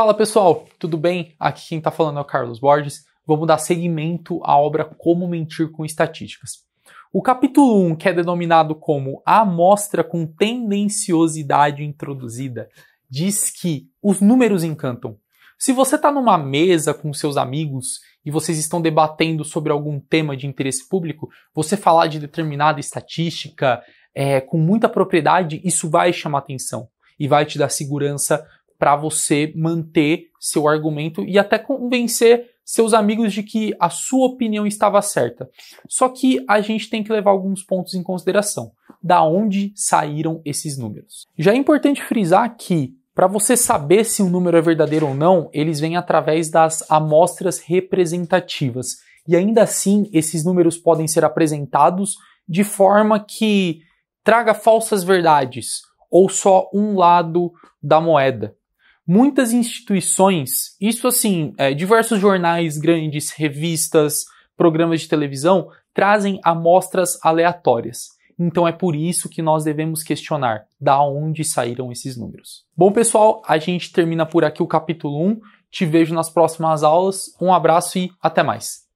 Fala pessoal, tudo bem? Aqui quem está falando é o Carlos Borges. Vamos dar seguimento à obra Como Mentir com Estatísticas. O capítulo 1, que é denominado como A Amostra com Tendenciosidade Introduzida, diz que os números encantam. Se você está numa mesa com seus amigos e vocês estão debatendo sobre algum tema de interesse público, você falar de determinada estatística é, com muita propriedade, isso vai chamar atenção e vai te dar segurança para você manter seu argumento e até convencer seus amigos de que a sua opinião estava certa. Só que a gente tem que levar alguns pontos em consideração. Da onde saíram esses números? Já é importante frisar que para você saber se um número é verdadeiro ou não, eles vêm através das amostras representativas. E ainda assim, esses números podem ser apresentados de forma que traga falsas verdades ou só um lado da moeda muitas instituições, isso assim, é, diversos jornais grandes, revistas, programas de televisão, trazem amostras aleatórias. Então é por isso que nós devemos questionar da onde saíram esses números. Bom, pessoal, a gente termina por aqui o capítulo 1. Te vejo nas próximas aulas. Um abraço e até mais.